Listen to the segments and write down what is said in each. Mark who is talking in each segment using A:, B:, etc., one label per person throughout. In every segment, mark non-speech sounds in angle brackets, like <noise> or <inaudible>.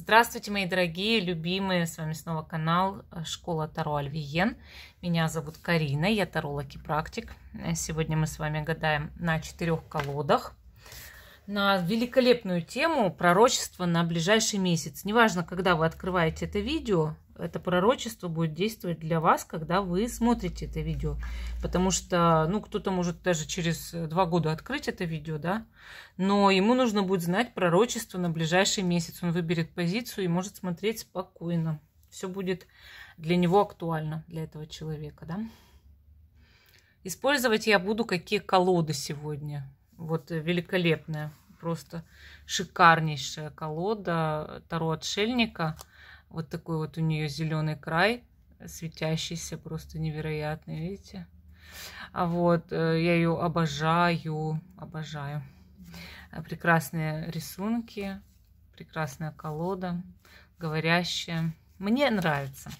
A: Здравствуйте, мои дорогие, любимые! С вами снова канал э, Школа Таро Альвиен. Меня зовут Карина, я таролог и практик. Э, сегодня мы с вами гадаем на четырех колодах на великолепную тему пророчества на ближайший месяц. Неважно, когда вы открываете это видео, это пророчество будет действовать для вас, когда вы смотрите это видео. Потому что, ну, кто-то может даже через два года открыть это видео, да, но ему нужно будет знать пророчество на ближайший месяц. Он выберет позицию и может смотреть спокойно. Все будет для него актуально, для этого человека, да. Использовать я буду какие колоды сегодня. Вот великолепная, просто шикарнейшая колода Таро Отшельника – вот такой вот у нее зеленый край, светящийся просто невероятный, видите? А вот э, я ее обожаю, обожаю. Прекрасные рисунки, прекрасная колода, говорящая. Мне нравится.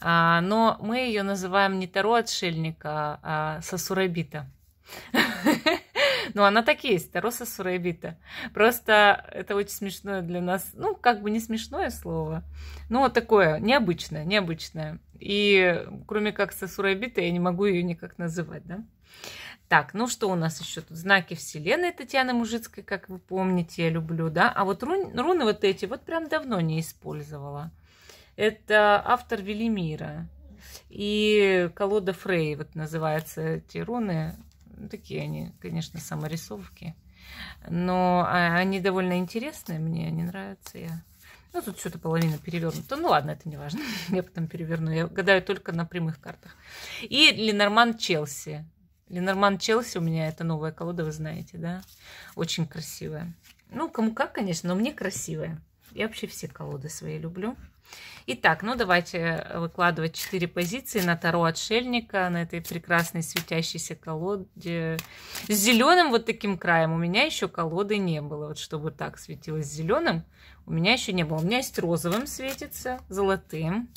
A: А, но мы ее называем не Таро Отшельника, а, а Сасурабита. <laughs> Ну, она так и есть, Тароса Сурайбита. Просто это очень смешное для нас, ну, как бы не смешное слово, но такое необычное, необычное. И кроме как со Сурайбита я не могу ее никак называть, да? Так, ну что у нас еще тут? Знаки Вселенной Татьяны Мужицкой, как вы помните, я люблю, да? А вот рун, руны вот эти вот прям давно не использовала. Это автор Велимира. И колода Фрей, вот называются эти руны такие они, конечно, саморисовки. Но а, они довольно интересные, мне они нравятся. Я... Ну, тут что-то половина перевернута. Ну, ладно, это не важно. <laughs> Я потом переверну. Я гадаю только на прямых картах. И Ленорман Челси. Ленорман Челси у меня это новая колода, вы знаете, да? Очень красивая. Ну, кому как, конечно, но мне красивая. Я вообще все колоды свои люблю. Итак, ну давайте э, выкладывать 4 позиции на Таро Отшельника, на этой прекрасной светящейся колоде. С зеленым вот таким краем у меня еще колоды не было, вот чтобы так светилось зеленым, у меня еще не было. У меня есть розовым светится, золотым,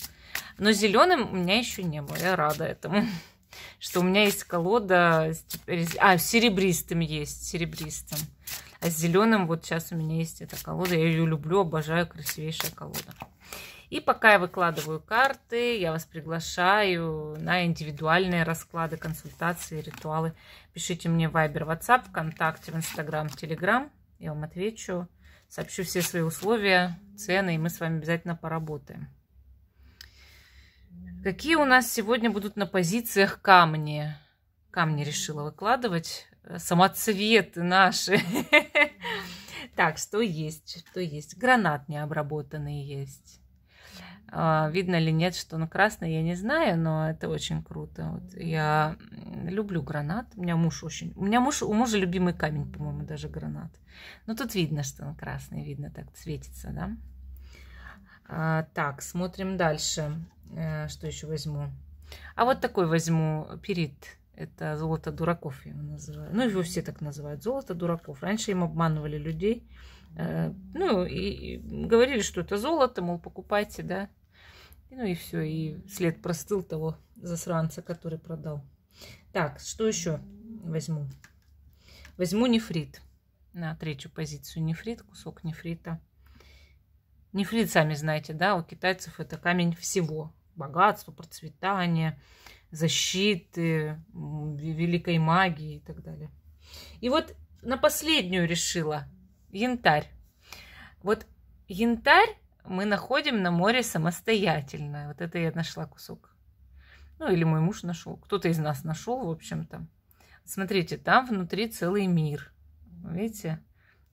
A: но зеленым у меня еще не было, я рада этому <laughs> что у меня есть колода, э, а, серебристым есть, серебристым. А с зеленым вот сейчас у меня есть эта колода, я ее люблю, обожаю, красивейшая колода. И пока я выкладываю карты, я вас приглашаю на индивидуальные расклады, консультации, ритуалы. Пишите мне в Viber, WhatsApp, ВКонтакте, в Instagram, Telegram. Я вам отвечу, сообщу все свои условия, цены, и мы с вами обязательно поработаем. Какие у нас сегодня будут на позициях камни? Камни решила выкладывать. Самоцветы наши. <laughs> Так, что есть? Что есть? Гранат необработанный есть. А, видно ли нет, что он красный, я не знаю, но это очень круто. Вот я люблю гранат. У меня муж очень... У меня муж, у мужа любимый камень, по-моему, даже гранат. Но тут видно, что он красный, видно, так светится, да? А, так, смотрим дальше. А, что еще возьму? А вот такой возьму перит. Это золото дураков я его называю. Ну, его все так называют. Золото дураков. Раньше им обманывали людей. Э, ну, и говорили, что это золото, мол, покупайте, да. Ну и все, и след простыл того засранца, который продал. Так, что еще возьму? Возьму нефрит на третью позицию. Нефрит, кусок нефрита. Нефрит, сами знаете, да, у китайцев это камень всего. Богатство, процветание, защиты, великой магии и так далее. И вот на последнюю решила янтарь. Вот янтарь мы находим на море самостоятельно. Вот это я нашла кусок. Ну, или мой муж нашел. Кто-то из нас нашел, в общем-то. Смотрите, там внутри целый мир. Видите?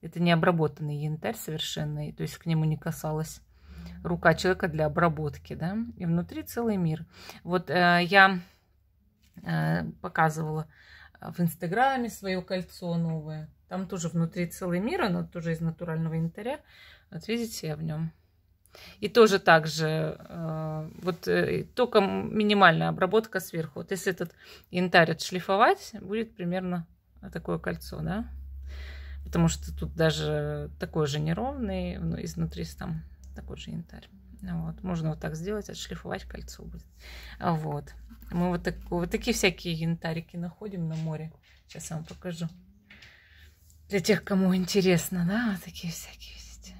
A: Это не обработанный янтарь совершенно, то есть к нему не касалась рука человека для обработки, да, и внутри целый мир. Вот э, я э, показывала в Инстаграме свое кольцо новое. Там тоже внутри целый мир, оно тоже из натурального янтаря. Вот видите, я в нем. И тоже так же, э, вот э, только минимальная обработка сверху. Вот если этот янтарь отшлифовать, будет примерно такое кольцо, да? Потому что тут даже такой же неровный, но ну, изнутри там такой же янтарь. Вот. Можно вот так сделать, отшлифовать кольцо будет. Вот. Мы вот, так, вот такие всякие янтарики находим на море. Сейчас я вам покажу. Для тех, кому интересно, да, вот такие всякие есть.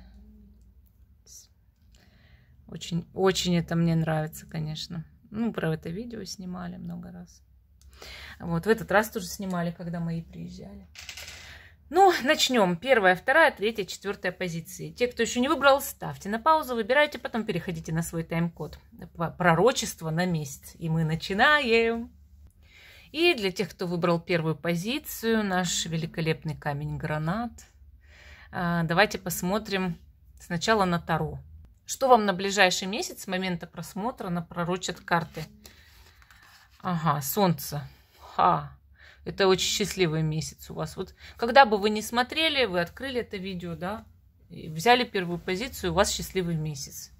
A: Очень, очень это мне нравится, конечно. Ну, про это видео снимали много раз. Вот, в этот раз тоже снимали, когда мои приезжали. Ну, начнем. Первая, вторая, третья, четвертая позиции. Те, кто еще не выбрал, ставьте на паузу, выбирайте, потом переходите на свой тайм-код. Пророчество на месяц. И мы начинаем. И для тех, кто выбрал первую позицию, наш великолепный камень-гранат. А, давайте посмотрим сначала на Таро. Что вам на ближайший месяц с момента просмотра напророчат карты? Ага, солнце. Ха, это очень счастливый месяц у вас. Вот когда бы вы не смотрели, вы открыли это видео, да, и взяли первую позицию, у вас счастливый месяц.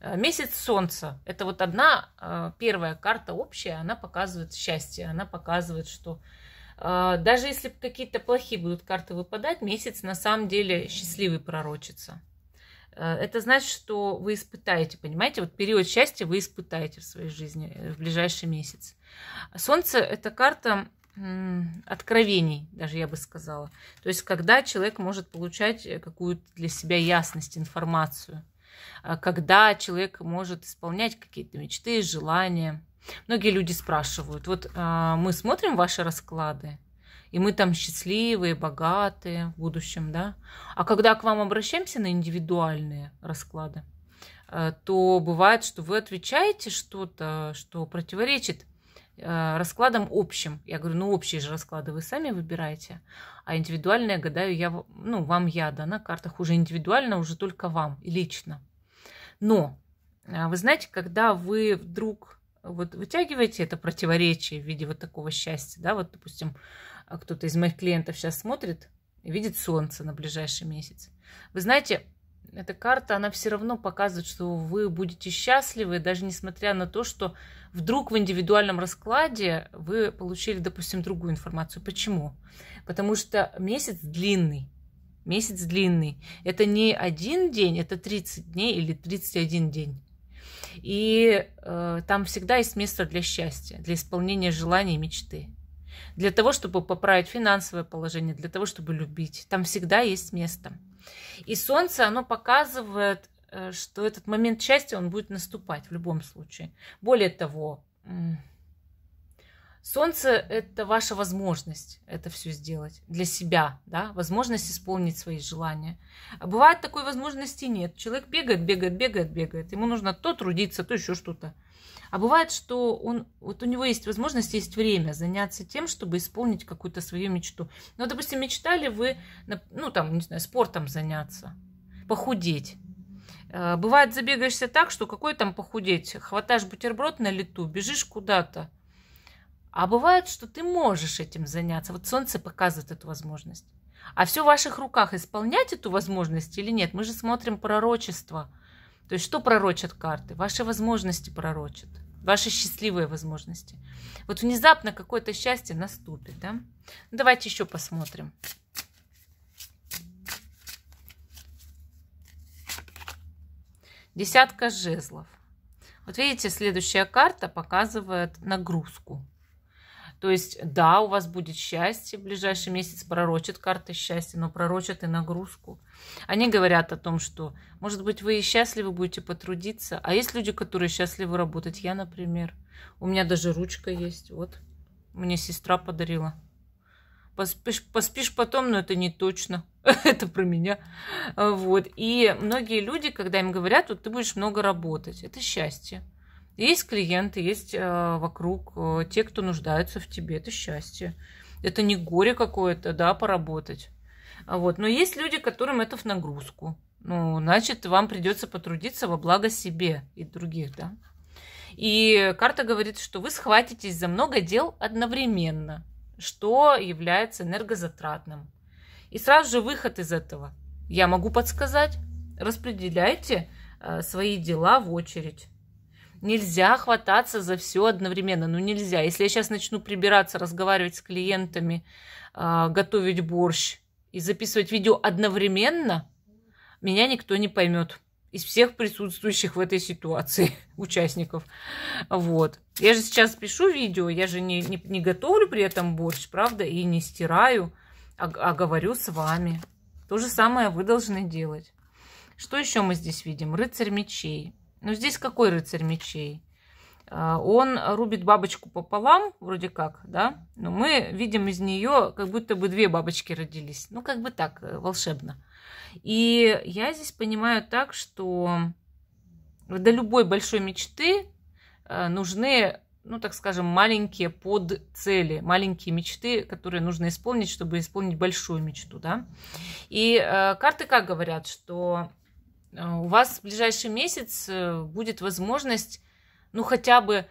A: Э, месяц солнца. Это вот одна э, первая карта общая, она показывает счастье, она показывает, что э, даже если какие-то плохие будут карты выпадать, месяц на самом деле счастливый пророчится. Это значит, что вы испытаете, понимаете, вот период счастья вы испытаете в своей жизни в ближайший месяц. Солнце – это карта откровений, даже я бы сказала. То есть, когда человек может получать э, какую-то для себя ясность, информацию, а когда человек может исполнять какие-то мечты, желания. Многие люди спрашивают, вот а, мы смотрим ваши расклады, и мы там счастливые, богатые в будущем, да? А когда к вам обращаемся на индивидуальные расклады, э, то бывает, что вы отвечаете что-то, что противоречит Э, раскладом общим. Я говорю, ну общие же расклады вы сами выбираете, а индивидуальное гадаю я, ну вам я, да, на картах уже индивидуально, уже только вам лично. Но э, вы знаете, когда вы вдруг вот вытягиваете это противоречие в виде вот такого счастья, да, вот, допустим, кто-то из моих клиентов сейчас смотрит и видит солнце на ближайший месяц. Вы знаете, эта карта, она все равно показывает, что вы будете счастливы, даже несмотря на то, что вдруг в индивидуальном раскладе вы получили, допустим, другую информацию. Почему? Потому что месяц длинный. Месяц длинный. Это не один день, это 30 дней или 31 день. И э, там всегда есть место для счастья, для исполнения желаний и мечты. Для того, чтобы поправить финансовое положение, для того, чтобы любить. Там всегда есть место. И солнце, оно показывает, э, что этот момент счастья, он будет наступать в любом случае. Более того, Солнце – это ваша возможность это все сделать для себя, да, возможность исполнить свои желания. А бывает такой возможности нет. Человек бегает, бегает, бегает, бегает. Ему нужно то трудиться, то еще что-то. А бывает, что он, вот у него есть возможность, есть время заняться тем, чтобы исполнить какую-то свою мечту. Ну, допустим, мечтали вы, ну, там, не знаю, спортом заняться, похудеть. Э, бывает, забегаешься так, что какой там похудеть? Хватаешь бутерброд на лету, бежишь куда-то. А бывает, что ты можешь этим заняться. Вот солнце показывает эту возможность. А все в ваших руках, исполнять эту возможность или нет. Мы же смотрим пророчество. То есть что пророчат карты? Ваши возможности пророчат ваши счастливые возможности. Вот внезапно какое-то счастье наступит, да? Ну, давайте еще посмотрим. Десятка жезлов. Вот видите, следующая карта показывает нагрузку. То есть, да, у вас будет счастье, в ближайший месяц пророчат карты счастья, но пророчат и нагрузку. Они говорят о том, что, может быть, вы и счастливы будете потрудиться, а есть люди, которые счастливы работать. Я, например, у меня даже ручка есть, вот, мне сестра подарила. Поспишь, поспишь потом, но это не точно. <laughs> это про меня. Вот. И многие люди, когда им говорят, вот ты будешь много работать, это счастье. Есть клиенты, есть э, вокруг э, те, кто нуждаются в тебе. Это счастье. Это не горе какое-то, да, поработать. А Вот. Но есть люди, которым это в нагрузку. Ну, значит, вам придется потрудиться во благо себе и других, да. И карта говорит, что вы схватитесь за много дел одновременно, что является энергозатратным. И сразу же выход из этого. Я могу подсказать. Распределяйте э, свои дела в очередь. Нельзя хвататься за все одновременно, ну нельзя. Если я сейчас начну прибираться, разговаривать с клиентами, а, готовить борщ и записывать видео одновременно, меня никто не поймет из всех присутствующих в этой ситуации <laughs> участников. Вот. Я же сейчас пишу видео, я же не, не, не готовлю при этом борщ, правда, и не стираю, а, а говорю с вами. То же самое вы должны делать. Что еще мы здесь видим? Рыцарь мечей. Но ну, здесь какой рыцарь мечей? А, он рубит бабочку пополам, вроде как, да? Но мы видим из нее, как будто бы две бабочки родились. Ну, как бы так, э, волшебно. И я здесь понимаю так, что до любой большой мечты э, нужны, ну, так скажем, маленькие подцели, маленькие мечты, которые нужно исполнить, чтобы исполнить большую мечту, да? И э, карты как говорят, что а, у вас в ближайший месяц э, будет возможность, ну, хотя бы э,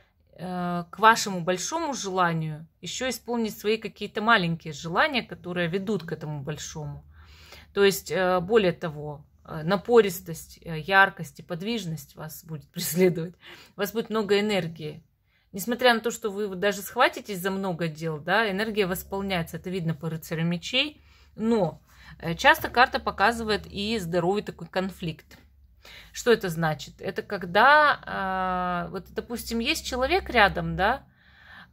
A: к вашему большому желанию еще исполнить свои какие-то маленькие желания, которые ведут к этому большому. То есть, э, более того, напористость, яркость и подвижность вас будет <laughs> преследовать. У вас будет много энергии. Несмотря на то, что вы даже схватитесь за много дел, да, энергия восполняется. Это видно по рыцарю мечей. Но Э, часто карта показывает и здоровый такой конфликт. Что это значит? Это когда, а, вот, допустим, есть человек рядом, да,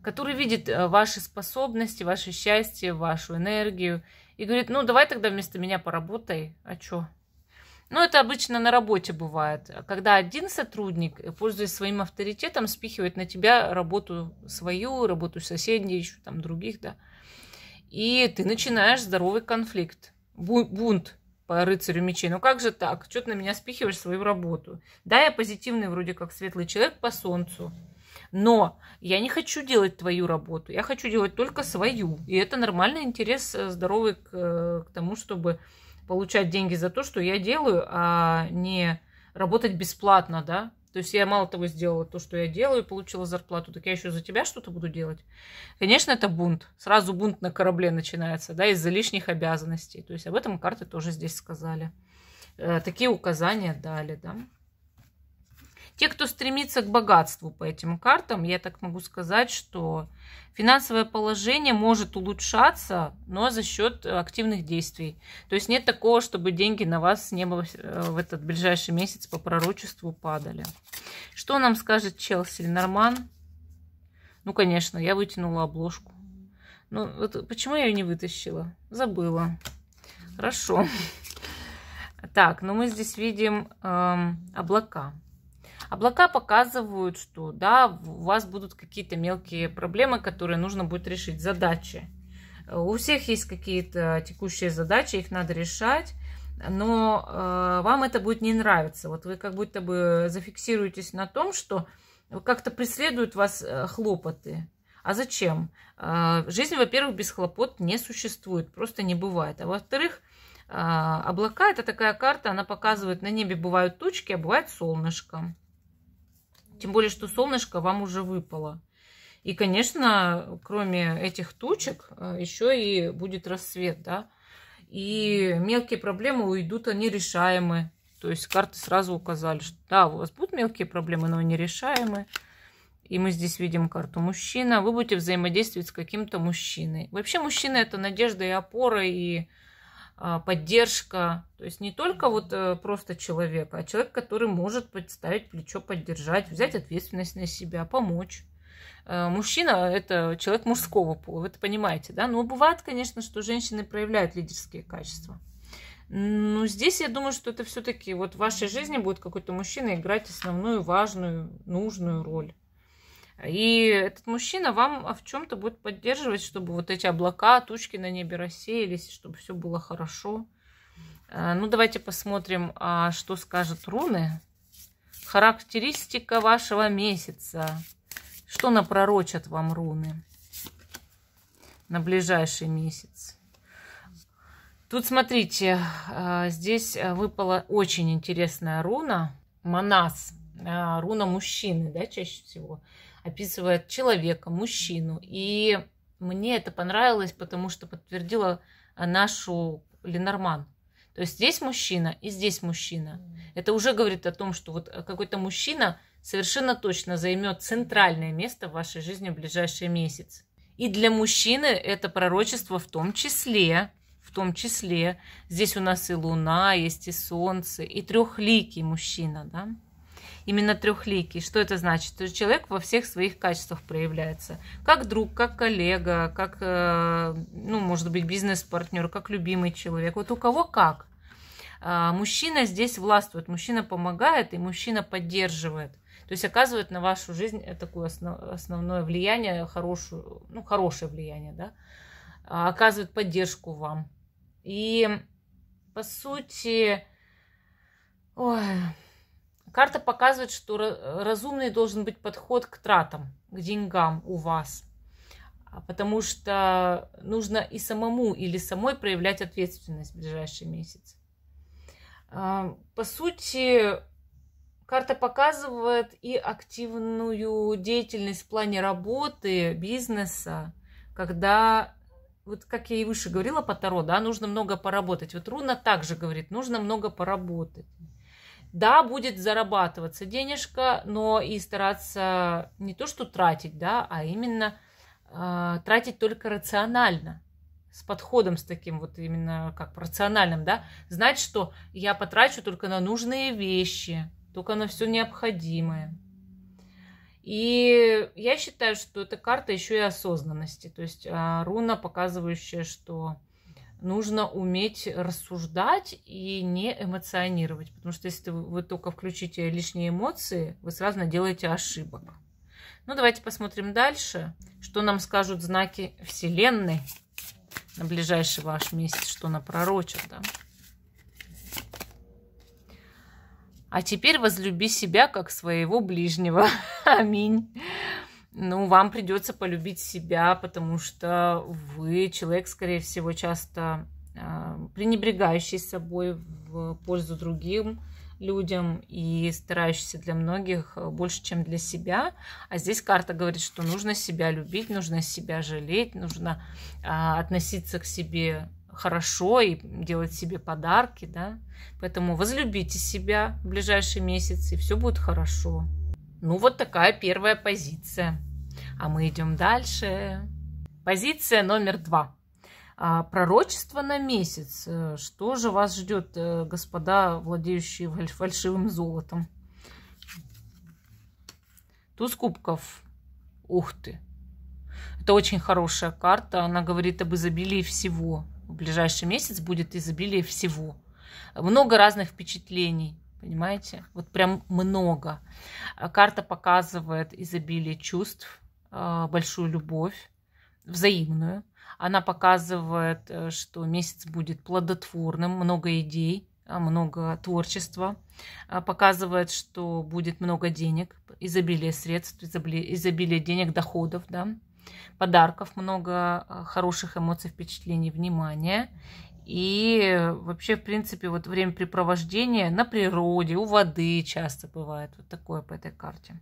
A: который видит э, ваши способности, ваше счастье, вашу энергию, и говорит, ну, давай тогда вместо меня поработай, а чё? Ну, это обычно на работе бывает, когда один сотрудник, э, пользуясь своим авторитетом, спихивает на тебя работу свою, работу соседней, еще там других, да. И ты начинаешь здоровый конфликт бунт по рыцарю мечей. Ну как же так? Что ты на меня спихиваешь свою работу? Да, я позитивный вроде как светлый человек по солнцу. Но я не хочу делать твою работу, я хочу делать только свою. И это нормальный интерес э, здоровый к, э, к тому, чтобы получать деньги за то, что я делаю, а не работать бесплатно, да, то есть я мало того сделала то, что я делаю, получила зарплату, так я еще за тебя что-то буду делать. Конечно, это бунт. Сразу бунт на корабле начинается, да, из-за лишних обязанностей. То есть об этом карты тоже здесь сказали. Э, такие указания дали, да. Те, кто стремится к богатству по этим картам, я так могу сказать, что финансовое положение может улучшаться, но за счет э, активных действий. То есть нет такого, чтобы деньги на вас с неба э, в этот ближайший месяц по пророчеству падали. Что нам скажет Челси Норман? Ну, конечно, я вытянула обложку. Ну, вот почему я ее не вытащила? Забыла. Хорошо. Так, ну мы здесь видим эм, облака. Облака показывают, что да, у вас будут какие-то мелкие проблемы, которые нужно будет решить, задачи. У всех есть какие-то текущие задачи, их надо решать, но э, вам это будет не нравиться. Вот вы как будто бы зафиксируетесь на том, что как-то преследуют вас э, хлопоты. А зачем? Э, жизнь, во-первых, без хлопот не существует, просто не бывает. А во-вторых, э, облака – это такая карта, она показывает, на небе бывают тучки, а бывает солнышко. Тем более, что солнышко вам уже выпало. И, конечно, кроме этих тучек, э, еще и будет рассвет, да. И мелкие проблемы уйдут, они решаемы. То есть карты сразу указали, что да, у вас будут мелкие проблемы, но они решаемы. И мы здесь видим карту мужчина. Вы будете взаимодействовать с каким-то мужчиной. Вообще мужчина это надежда и опора, и а, поддержка. То есть не только вот э, просто человек, а человек, который может подставить плечо, поддержать, взять ответственность на себя, помочь. Э, мужчина – это человек мужского пола, вы это понимаете, да? Но бывает, конечно, что женщины проявляют лидерские качества. Но здесь я думаю, что это все-таки вот в вашей жизни будет какой-то мужчина играть основную, важную, нужную роль. И этот мужчина вам в чем-то будет поддерживать, чтобы вот эти облака, тучки на небе рассеялись, чтобы все было хорошо. А, ну, давайте посмотрим, а, что скажут руны. Характеристика вашего месяца. Что напророчат вам руны на ближайший месяц? Тут смотрите, а, здесь выпала очень интересная руна. Манас. Руна мужчины, да, чаще всего описывает человека, мужчину. И мне это понравилось, потому что подтвердила нашу Ленорман. То есть здесь мужчина и здесь мужчина. Это уже говорит о том, что вот э, какой-то мужчина совершенно точно займет центральное место в вашей жизни в ближайшие месяцы. И для мужчины это пророчество в том числе, в том числе, здесь у нас и луна, есть и солнце, и трехликий мужчина, да, именно трехликий. Что это значит? То есть человек во всех своих качествах проявляется. Как друг, как коллега, как, э, ну, может быть, бизнес-партнер, как любимый человек. Вот у кого как. А, мужчина здесь властвует, мужчина помогает и мужчина поддерживает. То есть оказывает на вашу жизнь э, такое основное влияние, хорошую, ну, хорошее влияние, да, а, оказывает поддержку вам. И по сути, ой, Карта показывает, что разумный должен быть подход к тратам, к деньгам у вас. А потому что нужно и самому или самой проявлять ответственность в ближайший месяц. А, по сути, карта показывает и активную деятельность в плане работы, бизнеса, когда вот как я и выше говорила по Таро, да, нужно много поработать. Вот Руна также говорит, нужно много поработать. Да, будет зарабатываться денежка, но и стараться не то, что тратить, да, а именно э, тратить только рационально, с подходом с таким вот именно как рациональным, да, знать, что я потрачу только на нужные вещи, только на все необходимое. И я считаю, что эта карта еще и осознанности, то есть а, руна, показывающая, что нужно уметь рассуждать и не эмоционировать. Потому что если вы только включите лишние эмоции, вы сразу наделаете ошибок. Ну, давайте посмотрим дальше, что нам скажут знаки Вселенной на ближайший ваш месяц, что напророчат. Да? А теперь возлюби себя, как своего ближнего. <laughs> Аминь ну, вам придется полюбить себя, потому что вы человек, скорее всего, часто а, пренебрегающий собой в пользу другим людям и старающийся для многих а, больше, чем для себя. А здесь карта говорит, что нужно себя любить, нужно себя жалеть, нужно а, относиться к себе хорошо и делать себе подарки, да. Поэтому возлюбите себя в ближайшие месяцы, и все будет хорошо. Ну вот такая первая позиция. А мы идем дальше. Позиция номер два. А, пророчество на месяц. Э, что же вас ждет, э, господа, владеющие фальшивым золотом? Туз кубков. Ух ты! Это очень хорошая карта. Она говорит об изобилии всего. В ближайший месяц будет изобилие всего. Много разных впечатлений. Понимаете? Вот прям много. Карта показывает изобилие чувств, а, большую любовь, взаимную. Она показывает, э, что месяц будет плодотворным, много идей, а, много творчества. А, показывает, что будет много денег, изобилие средств, изобилие денег, доходов, да, подарков, много хороших эмоций, впечатлений, внимания. И вообще, в принципе, вот времяпрепровождение на природе, у воды часто бывает. Вот такое по этой карте.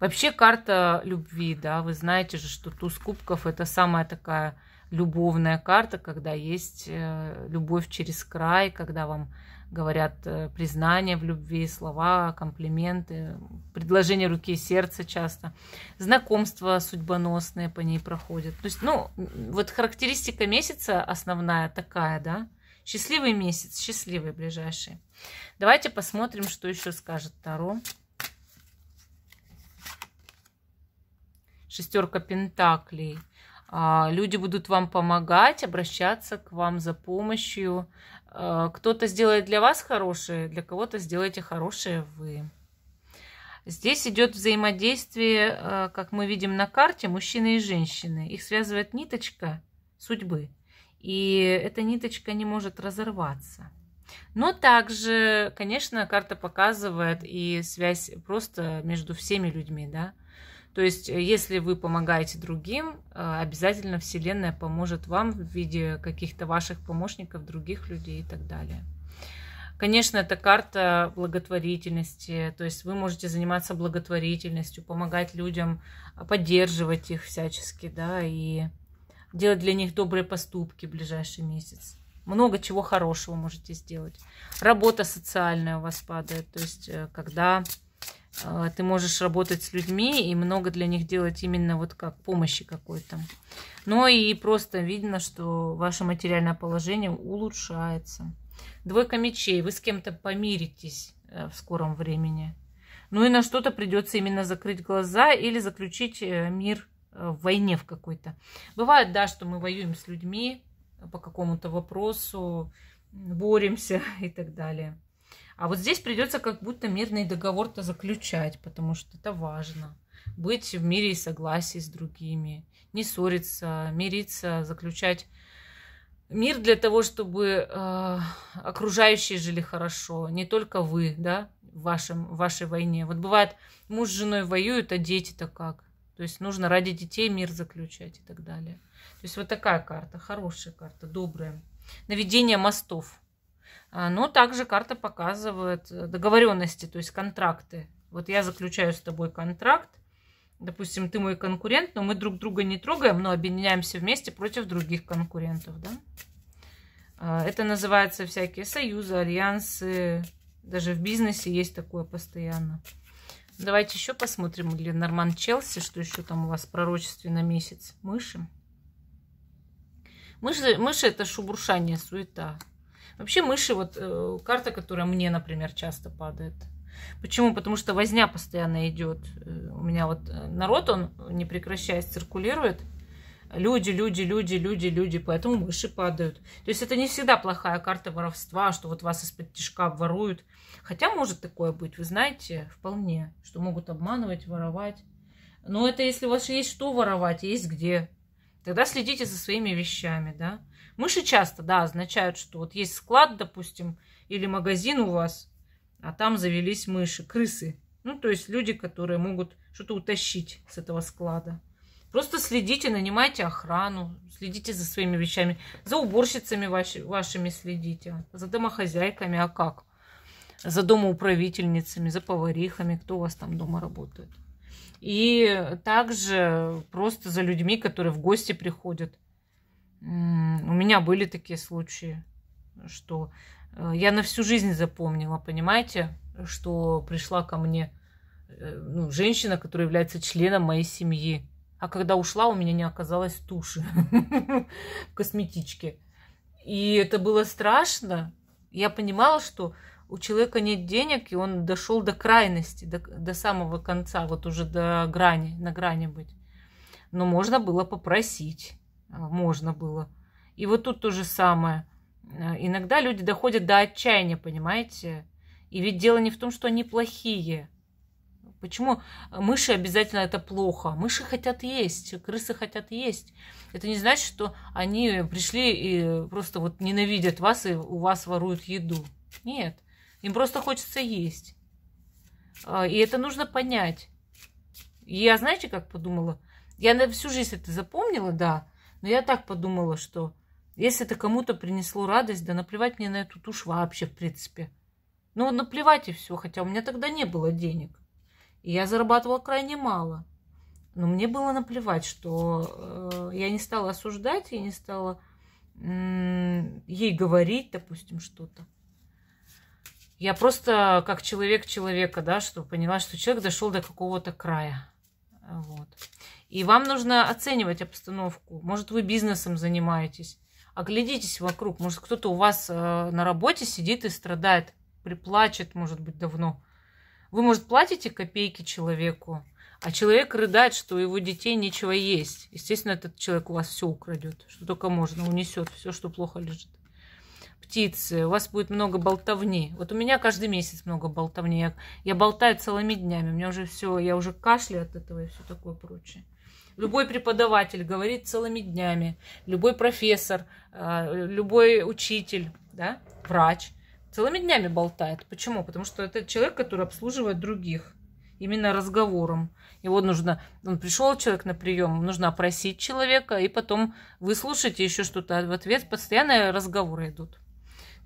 A: Вообще карта любви, да. Вы знаете же, что туз кубков это самая такая любовная карта, когда есть э, любовь через край, когда вам говорят э, признание в любви, слова, комплименты, предложение руки и сердца часто, знакомства судьбоносные по ней проходят. То есть, ну, вот характеристика месяца основная такая, да, счастливый месяц, счастливый ближайший. Давайте посмотрим, что еще скажет Таро. Шестерка Пентаклей. А, Люди будут вам помогать, обращаться к вам за помощью, Э, кто-то сделает для вас хорошее, для кого-то сделаете хорошее вы. Здесь идет взаимодействие, э, как мы видим на карте, мужчины и женщины. Их связывает ниточка судьбы. И эта ниточка не может разорваться. Но также, конечно, карта показывает и связь просто между всеми людьми, да, то есть, э, если вы помогаете другим, э, обязательно Вселенная поможет вам в виде каких-то ваших помощников, других людей и так далее. Конечно, это карта благотворительности, то есть вы можете заниматься благотворительностью, помогать людям, а, поддерживать их всячески, да, и делать для них добрые поступки в ближайший месяц. Много чего хорошего можете сделать. Работа социальная у вас падает, то есть э, когда а, ты можешь работать с людьми и много для них делать именно вот как помощи какой-то. Но и просто видно, что ваше материальное положение улучшается. Двойка мечей. Вы с кем-то помиритесь э, в скором времени. Ну и на что-то придется именно закрыть глаза или заключить э, мир э, в войне в какой-то. Бывает, да, что мы воюем с людьми по какому-то вопросу, боремся <laughs> и так далее. А вот здесь придется как будто мирный договор-то заключать, потому что это важно. Быть в мире и согласии с другими, не ссориться, мириться, заключать мир для того, чтобы э, окружающие жили хорошо, не только вы, да, в, вашем, в вашей войне. Вот бывает, муж с женой воюют, а дети-то как? То есть нужно ради детей мир заключать и так далее. То есть вот такая карта, хорошая карта, добрая. Наведение мостов. А, но также карта показывает э, договоренности, то есть контракты. Вот я заключаю с тобой контракт. Допустим, ты мой конкурент, но мы друг друга не трогаем, но объединяемся вместе против других конкурентов. Да? А, это называется всякие союзы, альянсы. Даже в бизнесе есть такое постоянно. Давайте еще посмотрим, Норман Челси, что еще там у вас пророчестве на месяц. Мыши. Мыши, мыши это шубуршание, суета. Вообще мыши, вот э, карта, которая мне, например, часто падает. Почему? Потому что возня постоянно идет. Э, у меня вот э, народ, он не прекращаясь циркулирует. Люди, люди, люди, люди, люди, поэтому мыши падают. То есть это не всегда плохая карта воровства, что вот вас из-под тяжка воруют. Хотя может такое быть, вы знаете, вполне, что могут обманывать, воровать. Но это если у вас есть что воровать, есть где. Тогда следите за своими вещами, да. Мыши часто, да, означают, что вот есть склад, допустим, или магазин у вас, а там завелись мыши, крысы. Ну, то есть люди, которые могут что-то утащить с этого склада. Просто следите, нанимайте охрану, следите за своими вещами, за уборщицами ваши, вашими следите, за домохозяйками, а как? За домоуправительницами, за поварихами, кто у вас там дома работает. И также просто за людьми, которые в гости приходят. У меня были такие случаи, что э, я на всю жизнь запомнила, понимаете, что пришла ко мне э, ну, женщина, которая является членом моей семьи. А когда ушла, у меня не оказалось туши <laughs> в косметичке. И это было страшно. Я понимала, что у человека нет денег, и он дошел до крайности, до, до самого конца, вот уже до грани, на грани быть. Но можно было попросить. А, можно было. И вот тут то же самое. А, иногда люди доходят до отчаяния, понимаете? И ведь дело не в том, что они плохие. Почему мыши обязательно это плохо? Мыши хотят есть, крысы хотят есть. Это не значит, что они пришли и просто вот ненавидят вас и у вас воруют еду. Нет, им просто хочется есть. А, и это нужно понять. Я, знаете, как подумала? Я на всю жизнь это запомнила, да. Но я так подумала, что если это кому-то принесло радость, да наплевать мне на эту тушь вообще, в принципе. Ну, наплевать и все, хотя у меня тогда не было денег. И я зарабатывала крайне мало. Но мне было наплевать, что э, я не стала осуждать, я не стала э, ей говорить, допустим, что-то. Я просто как человек человека, да, что поняла, что человек дошел до какого-то края. Вот. И вам нужно оценивать обстановку. Может, вы бизнесом занимаетесь. Оглядитесь вокруг. Может, кто-то у вас э, на работе сидит и страдает, приплачет, может быть, давно. Вы, может, платите копейки человеку, а человек рыдает, что у его детей нечего есть. Естественно, этот человек у вас все украдет, что только можно, унесет все, что плохо лежит. Птицы, у вас будет много болтовни. Вот у меня каждый месяц много болтовни. Я, я болтаю целыми днями. У меня уже все, я уже кашляю от этого и все такое прочее. Любой преподаватель говорит целыми днями, любой профессор, а, любой учитель, да, врач целыми днями болтает. Почему? Потому что это человек, который обслуживает других именно разговором. Его нужно, он пришел человек на прием, нужно опросить человека и потом выслушать еще что-то а в ответ. Постоянные разговоры идут.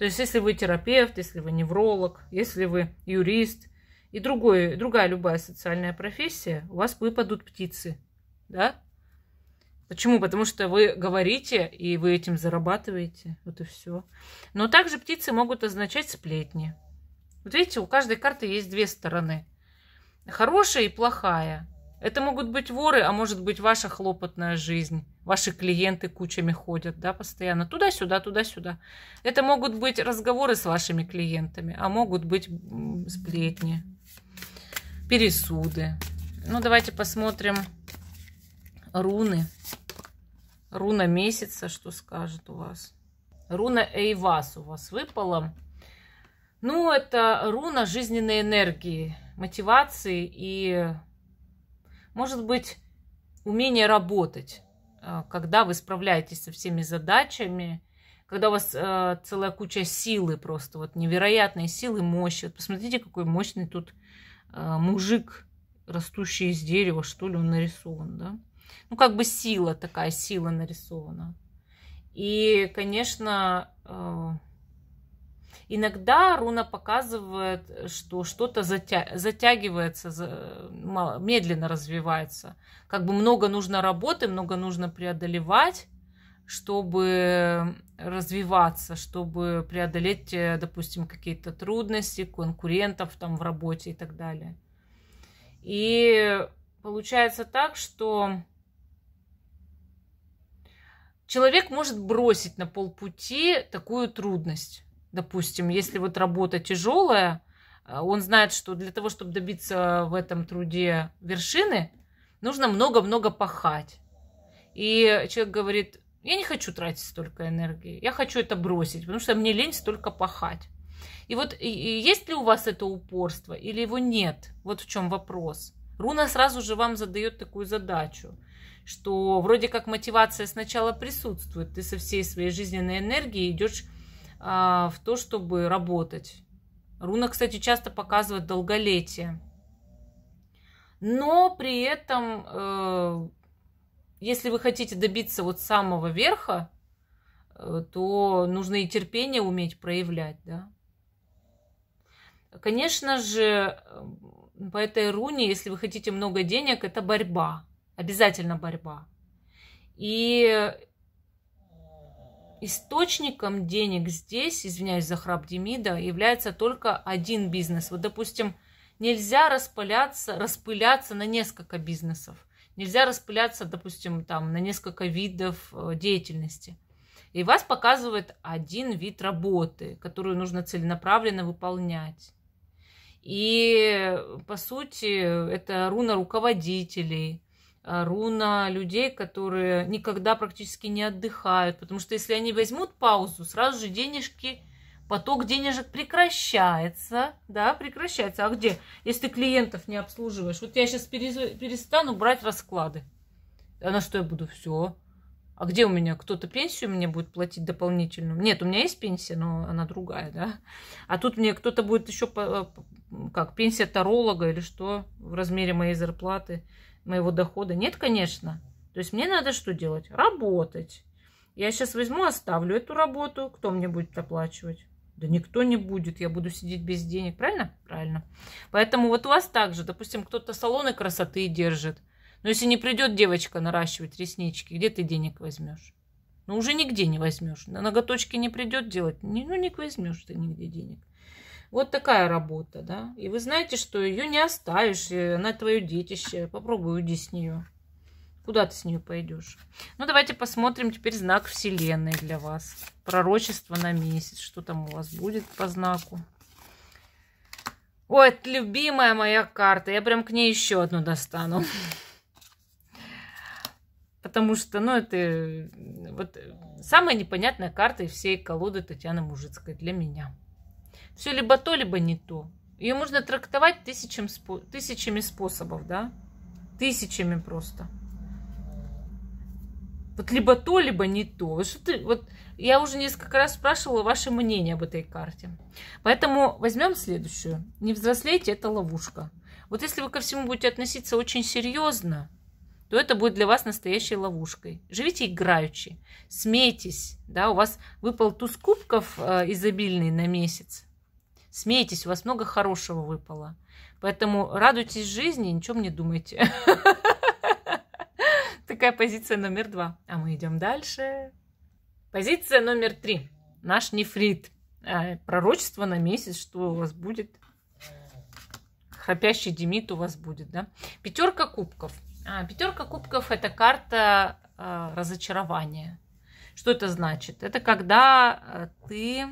A: То есть, если вы терапевт, если вы невролог, если вы юрист и другой, другая любая социальная профессия, у вас выпадут птицы – да? Почему? Потому что вы говорите, и вы этим зарабатываете. Вот и все. Но также птицы могут означать сплетни. Вот видите, у каждой карты есть две стороны. Хорошая и плохая. Это могут быть воры, а может быть ваша хлопотная жизнь. Ваши клиенты кучами ходят, да, постоянно. Туда-сюда, туда-сюда. Это могут быть разговоры с вашими клиентами, а могут быть сплетни, пересуды. Ну, давайте посмотрим руны. Руна месяца, что скажет у вас. Руна Эйвас у вас выпала. Ну, это руна жизненной энергии, мотивации и, может быть, умение работать, э, когда вы справляетесь со всеми задачами, когда у вас э, целая куча силы просто, вот невероятные силы, мощи. Вот посмотрите, какой мощный тут э, мужик, растущий из дерева, что ли, он нарисован, да? Ну, как бы сила такая, сила нарисована. И, конечно, э, иногда руна показывает, что что-то затя... затягивается, за... медленно развивается. Как бы много нужно работы, много нужно преодолевать, чтобы развиваться, чтобы преодолеть, э, допустим, какие-то трудности, конкурентов там в работе и так далее. И получается так, что человек может бросить на полпути такую трудность. Допустим, если вот работа тяжелая, э, он знает, что для того, чтобы добиться в этом труде вершины, нужно много-много пахать. И человек говорит, я не хочу тратить столько энергии, я хочу это бросить, потому что мне лень столько пахать. И вот и есть ли у вас это упорство или его нет? Вот в чем вопрос. Руна сразу же вам задает такую задачу что вроде как мотивация сначала присутствует, ты со всей своей жизненной энергией идешь а, в то, чтобы работать. Руна, кстати, часто показывает долголетие. Но при этом, э, если вы хотите добиться вот самого верха, э, то нужно и терпение уметь проявлять, да. Конечно же, э, по этой руне, если вы хотите много денег, это борьба. Обязательно борьба. И источником денег здесь, извиняюсь за храп Демида, является только один бизнес. Вот, допустим, нельзя распыляться, распыляться на несколько бизнесов. Нельзя распыляться, допустим, там, на несколько видов э, деятельности. И вас показывает один вид работы, которую нужно целенаправленно выполнять. И, по сути, это руна руководителей – руна людей, которые никогда практически не отдыхают, потому что если они возьмут паузу, сразу же денежки, поток денежек прекращается, да, прекращается. А где? Если ты клиентов не обслуживаешь, вот я сейчас перестану брать расклады. А на что я буду? Все. А где у меня? Кто-то пенсию мне будет платить дополнительную? Нет, у меня есть пенсия, но она другая, да? А тут мне кто-то будет еще, э, как, пенсия таролога или что в размере моей зарплаты моего дохода? Нет, конечно. То есть мне надо что делать? Работать. Я сейчас возьму, оставлю эту работу. Кто мне будет оплачивать? Да никто не будет, я буду сидеть без денег, правильно? Правильно. Поэтому вот у вас также, допустим, кто-то салоны красоты держит. Но если не придет девочка наращивать реснички, где ты денег возьмешь? Ну, уже нигде не возьмешь. На ноготочки не придет делать, ну, не возьмешь ты нигде денег. Вот такая работа, да. И вы знаете, что ее не оставишь, она твое детище. Попробуй уйди с нее. Куда ты с нее пойдешь? Ну, давайте посмотрим теперь знак Вселенной для вас. Пророчество на месяц. Что там у вас будет по знаку? Ой, любимая моя карта. Я прям к ней еще одну достану. <laughs> Потому что, ну, это э, вот э, самая непонятная карта из всей колоды Татьяны Мужицкой для меня. Все либо то, либо не то. Ее можно трактовать тысячам, тысячами способов, да? Тысячами просто. Вот либо то, либо не то. Вот, что ты, вот я уже несколько раз спрашивала ваше мнение об этой карте. Поэтому возьмем следующую. Не взрослейте, это ловушка. Вот если вы ко всему будете относиться очень серьезно, то это будет для вас настоящей ловушкой. Живите играючи, смейтесь, да, у вас выпал туз кубков э, изобильный на месяц, Смейтесь, у вас много хорошего выпало. Поэтому радуйтесь жизни, ни не думайте. <laughs> Такая позиция номер два. А мы идем дальше. Позиция номер три. Наш нефрит. А, пророчество на месяц, что у вас будет. Храпящий демит у вас будет, да? Пятерка кубков. А, пятерка кубков это карта э, разочарования. Что это значит? Это когда а, ты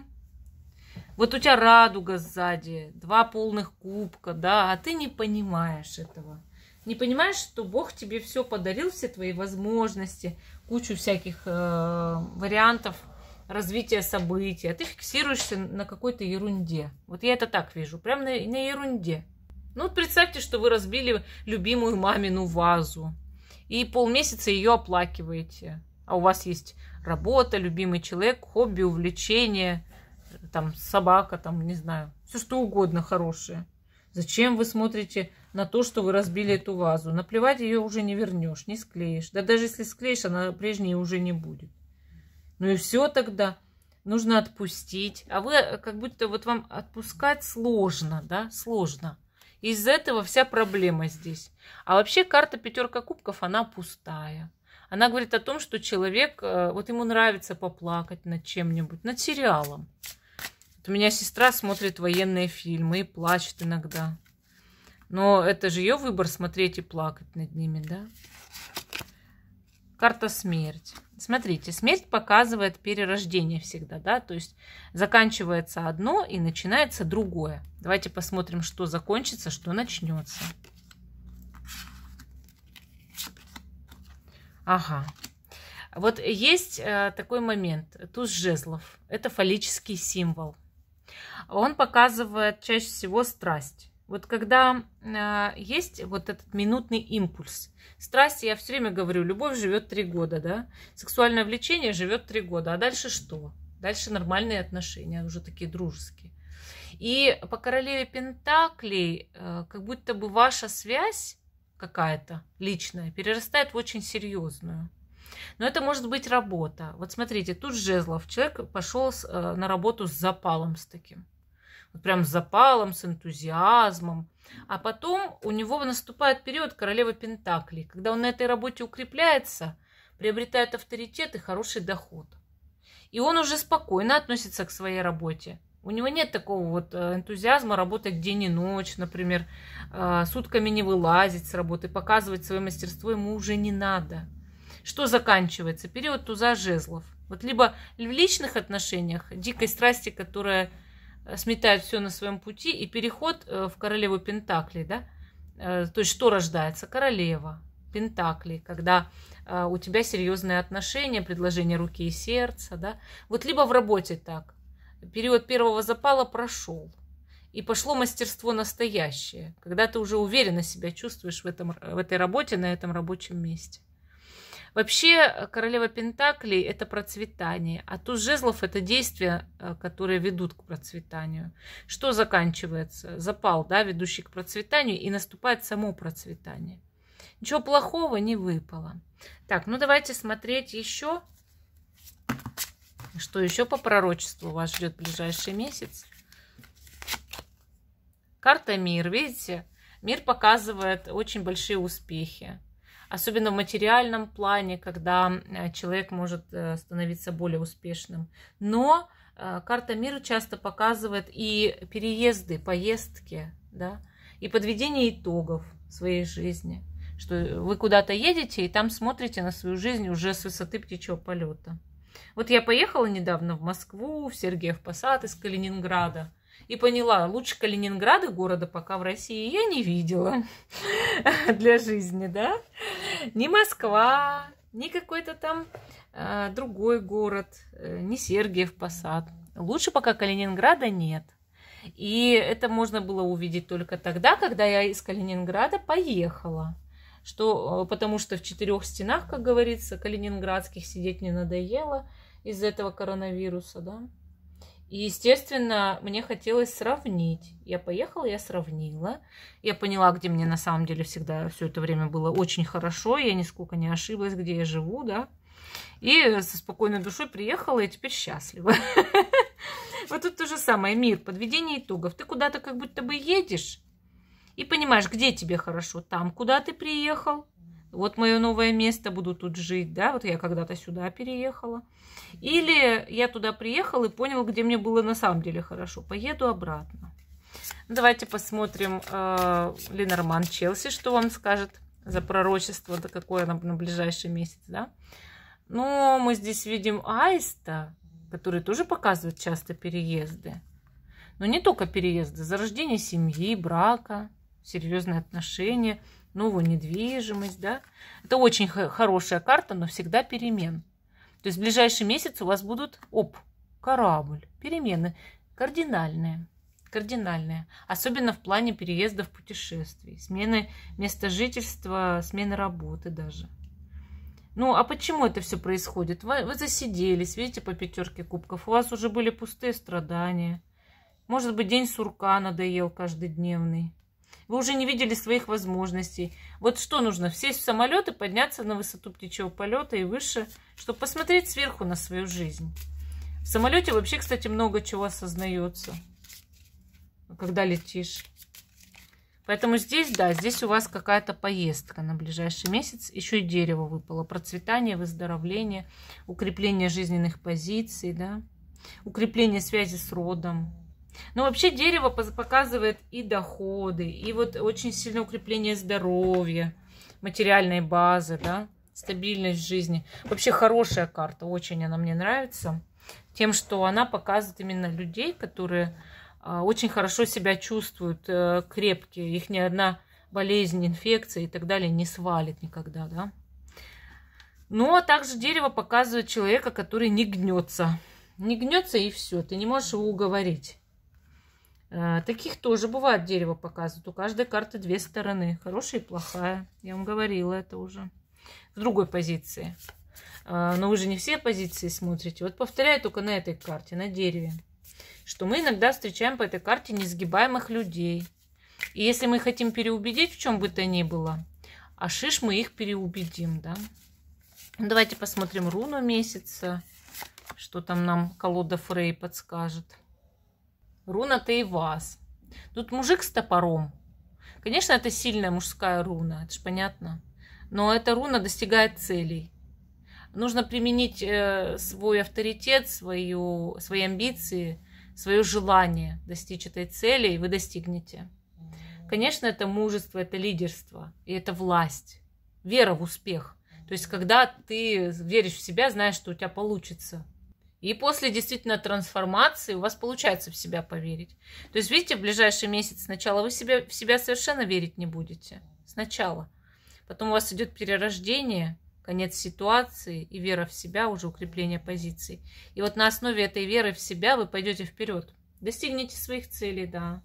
A: вот у тебя радуга сзади, два полных кубка, да, а ты не понимаешь этого. Не понимаешь, что Бог тебе все подарил, все твои возможности, кучу всяких э, вариантов развития событий, а ты фиксируешься на какой-то ерунде. Вот я это так вижу, прям на, на ерунде. Ну вот представьте, что вы разбили любимую мамину вазу и полмесяца ее оплакиваете. А у вас есть работа, любимый человек, хобби, увлечение, там собака, там, не знаю, все что угодно хорошее. Зачем вы смотрите на то, что вы разбили эту вазу? Наплевать ее уже не вернешь, не склеишь. Да даже если склеишь, она прежней уже не будет. Ну и все тогда нужно отпустить. А вы э, как будто вот вам отпускать сложно, да, сложно. Из-за этого вся проблема здесь. А вообще карта пятерка кубков, она пустая. Она говорит о том, что человек, э, вот ему нравится поплакать над чем-нибудь, над сериалом. Вот у меня сестра смотрит военные фильмы и плачет иногда. Но это же ее выбор смотреть и плакать над ними, да? Карта смерть. Смотрите, смерть показывает перерождение всегда, да, то есть заканчивается одно и начинается другое. Давайте посмотрим, что закончится, что начнется. Ага. Вот есть э, такой момент, туз жезлов. Это фаллический символ он показывает чаще всего страсть. Вот когда э, есть вот этот минутный импульс. Страсть, я все время говорю, любовь живет три года, да? Сексуальное влечение живет три года. А дальше что? Дальше нормальные отношения, уже такие дружеские. И по королеве Пентаклей, э, как будто бы ваша связь какая-то личная перерастает в очень серьезную. Но это может быть работа. Вот смотрите, тут жезлов. Человек пошел с, э, на работу с запалом с таким. Вот прям с запалом, с энтузиазмом. А потом у него наступает период королевы Пентаклей, когда он на этой работе укрепляется, приобретает авторитет и хороший доход. И он уже спокойно относится к своей работе. У него нет такого вот э, энтузиазма работать день и ночь, например, э, сутками не вылазить с работы, показывать свое мастерство ему уже не надо что заканчивается? Период туза жезлов. Вот либо в личных отношениях дикой страсти, которая э, сметает все на своем пути, и переход э, в королеву Пентаклей, да? Э, то есть что рождается? Королева Пентаклей, когда у тебя серьезные отношения, предложение руки и сердца, да? Вот либо в работе так. Период первого запала прошел, и пошло мастерство настоящее, когда ты уже уверенно себя чувствуешь в, этом, в этой работе, на этом рабочем месте. Вообще, королева Пентаклей – это процветание, а туз жезлов – это действия, э, которые ведут к процветанию. Что заканчивается? Запал, да, ведущий к процветанию, и наступает само процветание. Ничего плохого не выпало. Так, ну давайте смотреть еще, что еще по пророчеству вас ждет в ближайший месяц. Карта мир, видите? Мир показывает очень большие успехи особенно в материальном плане, когда э, человек может э, становиться более успешным. Но э, карта мира часто показывает и переезды, поездки, да, и подведение итогов своей жизни, что вы куда-то едете и там смотрите на свою жизнь уже с высоты птичьего полета. Вот я поехала недавно в Москву, в Сергеев Посад из Калининграда и поняла, лучше Калининграда, города пока в России, я не видела <laughs> для жизни, да. Ни Москва, ни какой-то там э, другой город, э, ни Сергиев Посад. Лучше пока Калининграда нет. И это можно было увидеть только тогда, когда я из Калининграда поехала. Что, э, потому что в четырех стенах, как говорится, калининградских сидеть не надоело из-за этого коронавируса, да. И, естественно, мне хотелось сравнить. Я поехала, я сравнила. Я поняла, где мне на самом деле всегда все это время было очень хорошо. Я нисколько не ошиблась, где я живу, да. И со спокойной душой приехала, и теперь счастлива. <laughs> Вот тут то же самое, мир, подведение итогов. Ты куда-то как будто бы едешь и понимаешь, где тебе хорошо. Там, куда ты приехал, вот мое новое место, буду тут жить, да, вот я когда-то сюда переехала. Или я туда приехала и поняла, где мне было на самом деле хорошо, поеду обратно. Давайте посмотрим э, Ленорман Челси, что вам скажет за пророчество, да какое на, на ближайший месяц, да. Но мы здесь видим аиста, который тоже показывает часто переезды. Но не только переезды, зарождение семьи, брака, серьезные отношения – новую недвижимость, да. Это очень хорошая карта, но всегда перемен. То есть в ближайший месяц у вас будут, оп, корабль, перемены кардинальные, кардинальные. Особенно в плане переездов, путешествий, смены места жительства, смены работы даже. Ну, а почему это все происходит? Вы, вы засиделись, видите, по пятерке кубков. У вас уже были пустые страдания. Может быть, день сурка надоел каждый дневный. Вы уже не видели своих возможностей. Вот что нужно? Сесть в самолет и подняться на высоту птичьего полета и выше, чтобы посмотреть сверху на свою жизнь. В самолете вообще, кстати, много чего осознается, когда летишь. Поэтому здесь, да, здесь у вас какая-то поездка на ближайший месяц. Еще и дерево выпало. Процветание, выздоровление, укрепление жизненных позиций, да. Укрепление связи с родом, но вообще дерево показывает и доходы, и вот очень сильное укрепление здоровья, материальной базы, да, стабильность жизни. Вообще хорошая карта, очень она мне нравится. Тем, что она показывает именно людей, которые а, очень хорошо себя чувствуют, э, крепкие. Их ни одна болезнь, инфекция и так далее не свалит никогда, да. Но ну, а также дерево показывает человека, который не гнется. Не гнется и все, ты не можешь его уговорить. Э, таких тоже бывает дерево показывают. У каждой карты две стороны. Хорошая и плохая. Я вам говорила это уже. В другой позиции. Э, но вы же не все позиции смотрите. Вот повторяю только на этой карте, на дереве. Что мы иногда встречаем по этой карте несгибаемых людей. И если мы хотим переубедить в чем бы то ни было, а шиш мы их переубедим, да. Ну, давайте посмотрим руну месяца, что там нам колода Фрей подскажет. Руна Таивас. Тут мужик с топором. Конечно, это сильная мужская руна, это же понятно. Но эта руна достигает целей. Нужно применить э, свой авторитет, свою, свои амбиции, свое желание достичь этой цели, и вы достигнете. Конечно, это мужество, это лидерство, и это власть, вера в успех. То есть, когда ты веришь в себя, знаешь, что у тебя получится – и после действительно трансформации у вас получается в себя поверить. То есть, видите, в ближайший месяц сначала вы себя, в себя совершенно верить не будете. Сначала. Потом у вас идет перерождение, конец ситуации и вера в себя, уже укрепление позиций. И вот на основе этой веры в себя вы пойдете вперед. Достигнете своих целей, да.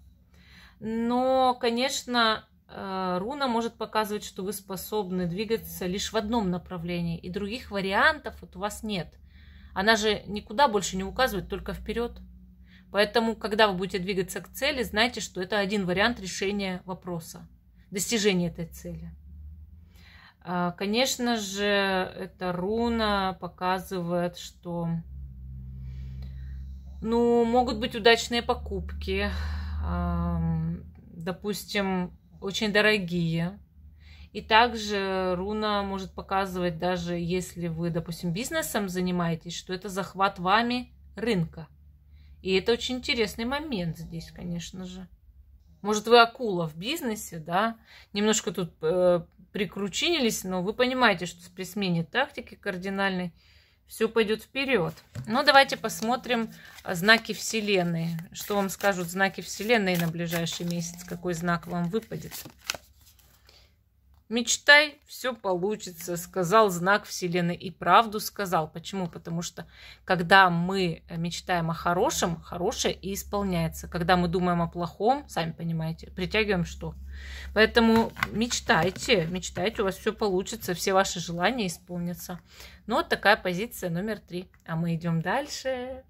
A: Но, конечно, э, руна может показывать, что вы способны двигаться лишь в одном направлении, и других вариантов вот у вас нет – она же никуда больше не указывает, только вперед. Поэтому, когда вы будете двигаться к цели, знайте, что это один вариант решения вопроса, достижения этой цели. А, конечно же, эта руна показывает, что ну, могут быть удачные покупки, допустим, очень дорогие, и также руна может показывать, даже если вы, допустим, бизнесом занимаетесь, что это захват вами рынка. И это очень интересный момент здесь, конечно же. Может, вы акула в бизнесе, да? Немножко тут э, прикручинились, но вы понимаете, что при смене тактики кардинальной все пойдет вперед. Но давайте посмотрим а, знаки Вселенной. Что вам скажут знаки Вселенной на ближайший месяц, какой знак вам выпадет. Мечтай, все получится, сказал знак Вселенной. И правду сказал. Почему? Потому что когда мы э, мечтаем о хорошем, хорошее и исполняется. Когда мы думаем о плохом, сами понимаете, притягиваем что? Поэтому мечтайте, мечтайте, у вас все получится, все ваши желания исполнятся. Но ну, вот такая позиция номер три. А мы идем дальше.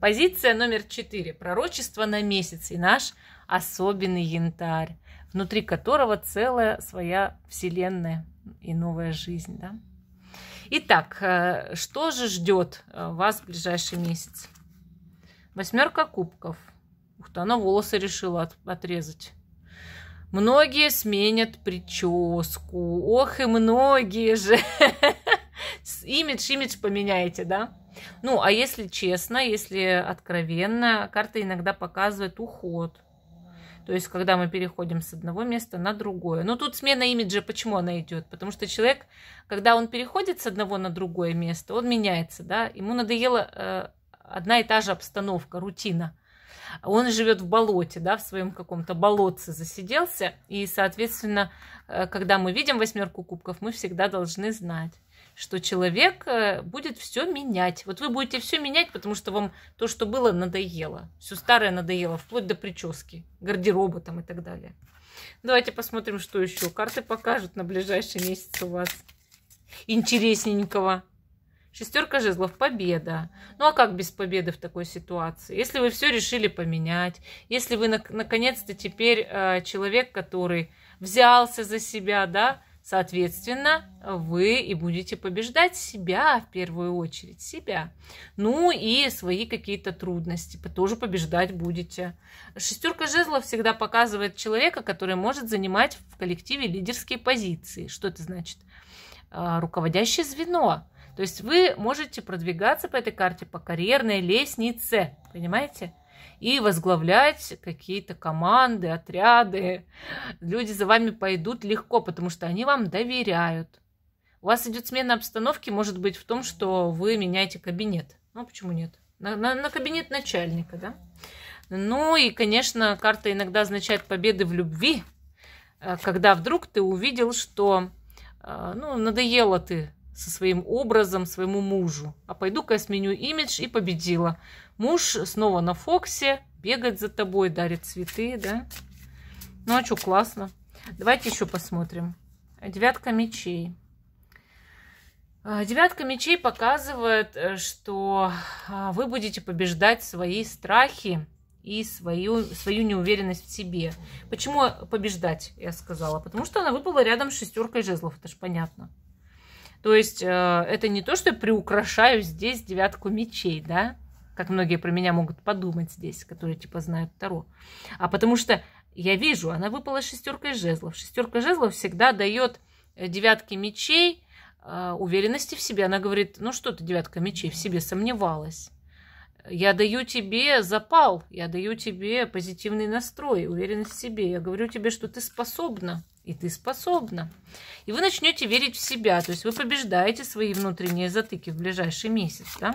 A: Позиция номер четыре. Пророчество на месяц и наш особенный янтарь внутри которого целая своя вселенная и новая жизнь. Да? Итак, э, что же ждет э, вас в ближайший месяц? Восьмерка кубков. Ух ты, она волосы решила от, отрезать. Многие сменят прическу. Ох, и многие же. <laughs> Имидж, имидж поменяете, да? Ну, а если честно, если откровенно, карты иногда показывают уход – то есть, когда мы переходим с одного места на другое. Но тут смена имиджа, почему она идет? Потому что человек, когда он переходит с одного на другое место, он меняется, да, ему надоела э, одна и та же обстановка, рутина. Он живет в болоте, да, в своем каком-то болотце засиделся, и, соответственно, э, когда мы видим восьмерку кубков, мы всегда должны знать, что человек э, будет все менять. Вот вы будете все менять, потому что вам то, что было, надоело. Все старое надоело, вплоть до прически, гардероба там и так далее. Давайте посмотрим, что еще. Карты покажут на ближайший месяц у вас. Интересненького. Шестерка жезлов – победа. Ну а как без победы в такой ситуации? Если вы все решили поменять, если вы наконец-то теперь э, человек, который взялся за себя, да, Соответственно, вы и будете побеждать себя в первую очередь, себя. Ну и свои какие-то трудности тоже побеждать будете. Шестерка жезлов всегда показывает человека, который может занимать в коллективе лидерские позиции. Что это значит? А, руководящее звено. То есть вы можете продвигаться по этой карте по карьерной лестнице, понимаете? и возглавлять какие-то команды, отряды. Люди за вами пойдут легко, потому что они вам доверяют. У вас идет смена обстановки, может быть, в том, что вы меняете кабинет. Ну, почему нет? На, на, на кабинет начальника, да? Ну и, конечно, карта иногда означает победы в любви, э, когда вдруг ты увидел, что э, ну, надоело ты со своим образом своему мужу. А пойду-ка я сменю имидж и победила. Муж снова на Фоксе, бегать за тобой, дарит цветы, да? Ну а что, классно. Давайте еще посмотрим. Девятка мечей. А, девятка мечей показывает, э, что а, вы будете побеждать свои страхи и свою, свою неуверенность в себе. Почему побеждать, я сказала? Потому что она выпала рядом с шестеркой жезлов, это же понятно. То есть э, это не то, что я приукрашаю здесь девятку мечей, да, как многие про меня могут подумать здесь, которые типа знают Таро, а потому что я вижу, она выпала шестеркой жезлов. Шестерка жезлов всегда дает девятке мечей, э, уверенности в себе. Она говорит, ну что ты, девятка мечей, в себе сомневалась. Я даю тебе запал, я даю тебе позитивный настрой, уверенность в себе. Я говорю тебе, что ты способна и ты способна. И вы начнете верить в себя, то есть вы побеждаете свои внутренние затыки в ближайший месяц, да?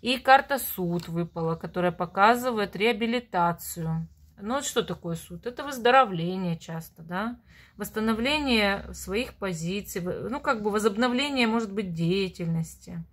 A: И карта суд выпала, которая показывает реабилитацию. Ну, вот что такое суд? Это выздоровление часто, да? Восстановление своих позиций, ну, как бы возобновление, может быть, деятельности.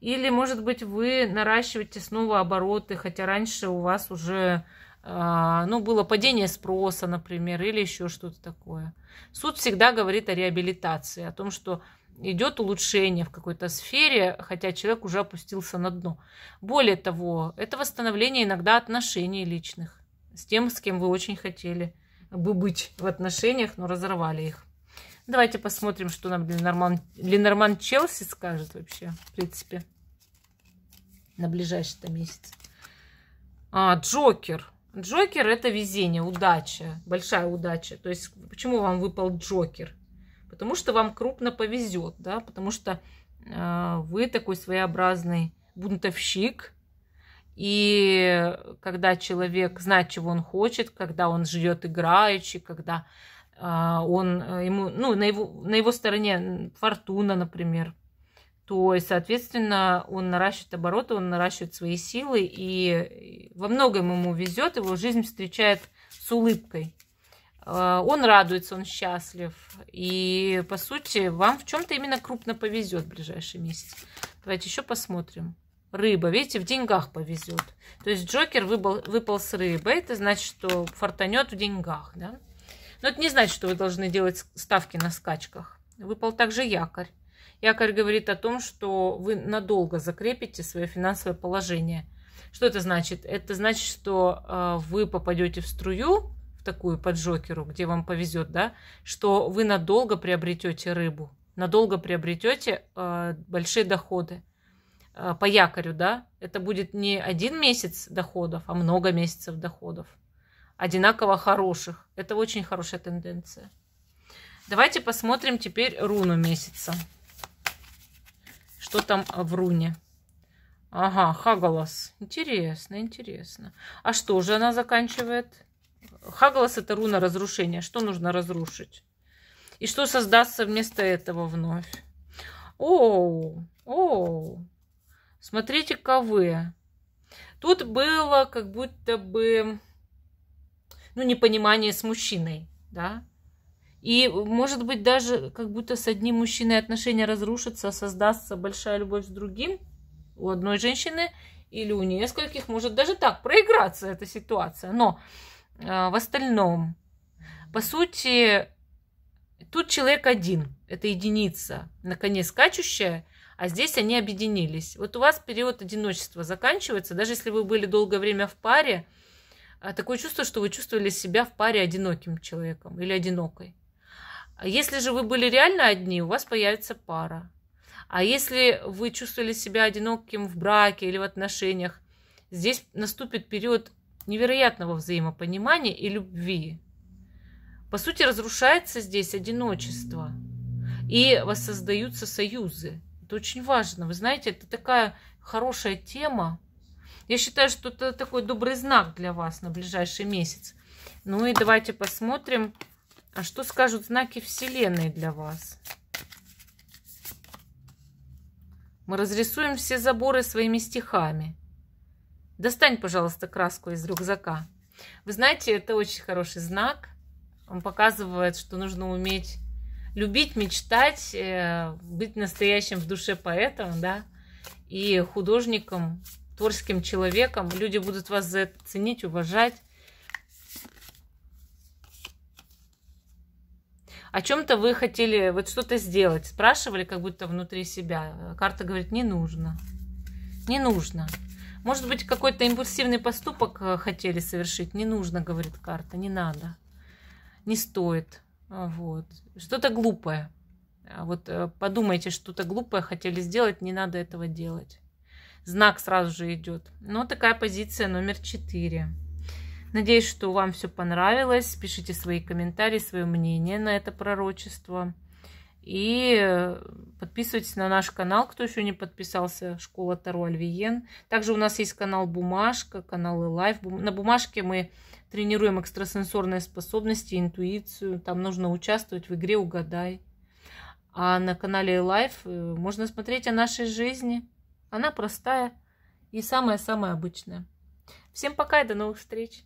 A: Или, может быть, вы наращиваете снова обороты, хотя раньше у вас уже а, ну, было падение спроса, например, или еще что-то такое. Суд всегда говорит о реабилитации, о том, что идет улучшение в какой-то сфере, хотя человек уже опустился на дно. Более того, это восстановление иногда отношений личных с тем, с кем вы очень хотели бы быть в отношениях, но разорвали их. Давайте посмотрим, что нам Ленорман, Ленорман Челси скажет вообще, в принципе, на ближайший месяц. А, Джокер. Джокер это везение, удача, большая удача. То есть почему вам выпал Джокер? Потому что вам крупно повезет, да, потому что э, вы такой своеобразный бунтовщик. И когда человек знает, чего он хочет, когда он живет играющий, когда э, он э, ему, ну, на его, на его стороне фортуна, например, то, соответственно, он наращивает обороты, он наращивает свои силы, и во многом ему везет, его жизнь встречает с улыбкой. Э, он радуется, он счастлив. И, по сути, вам в чем-то именно крупно повезет в ближайший месяц. Давайте еще посмотрим. Рыба, видите, в деньгах повезет. То есть Джокер выпал, выпал с рыбы. Это значит, что фартанет в деньгах. Да? Но это не значит, что вы должны делать ставки на скачках. Выпал также якорь. Якорь говорит о том, что вы надолго закрепите свое финансовое положение. Что это значит? Это значит, что а, вы попадете в струю, в такую под жокеру, где вам повезет, да, что вы надолго приобретете рыбу, надолго приобретете а, большие доходы а, по якорю, да, это будет не один месяц доходов, а много месяцев доходов, одинаково хороших. Это очень хорошая тенденция. Давайте посмотрим теперь руну месяца. Что там в руне? Ага, Хагалас. Интересно, интересно. А что же она заканчивает? Хагалас это руна разрушения. Что нужно разрушить? И что создастся вместо этого вновь? Оу, оу. Смотрите-ка Тут было как будто бы ну, непонимание с мужчиной, да, и, может быть, даже как будто с одним мужчиной отношения разрушатся, создастся большая любовь с другим у одной женщины или у нескольких. Может даже так проиграться эта ситуация. Но э, в остальном, по сути, тут человек один. Это единица наконец скачущая, а здесь они объединились. Вот у вас период одиночества заканчивается, даже если вы были долгое время в паре, а такое чувство, что вы чувствовали себя в паре одиноким человеком или одинокой. А если же вы были реально одни, у вас появится пара. А если вы чувствовали себя одиноким в браке или в отношениях, здесь наступит период невероятного взаимопонимания и любви. По сути, разрушается здесь одиночество и воссоздаются союзы. Это очень важно. Вы знаете, это такая хорошая тема. Я считаю, что это такой добрый знак для вас на ближайший месяц. Ну и давайте посмотрим, а что скажут знаки Вселенной для вас? Мы разрисуем все заборы своими стихами. Достань, пожалуйста, краску из рюкзака. Вы знаете, это очень хороший знак. Он показывает, что нужно уметь любить, мечтать, э, быть настоящим в душе поэтом, да, и художником, творческим человеком. Люди будут вас за это ценить, уважать. о чем-то вы хотели вот что-то сделать, спрашивали как будто внутри себя. Карта говорит, не нужно. Не нужно. Может быть, какой-то импульсивный поступок э, хотели совершить. Не нужно, говорит карта, не надо. Не стоит. Вот. Что-то глупое. А вот э, подумайте, что-то глупое хотели сделать, не надо этого делать. Знак сразу же идет. Но ну, такая позиция номер четыре. Надеюсь, что вам все понравилось. Пишите свои комментарии, свое мнение на это пророчество. И э, подписывайтесь на наш канал, кто еще не подписался, Школа Таро Альвиен. Также у нас есть канал Бумажка, канал и Лайф. На Бумажке мы тренируем экстрасенсорные способности, интуицию. Там нужно участвовать в игре «Угадай». А на канале Лайф э, можно смотреть о нашей жизни. Она простая и самая-самая обычная. Всем пока и до новых встреч!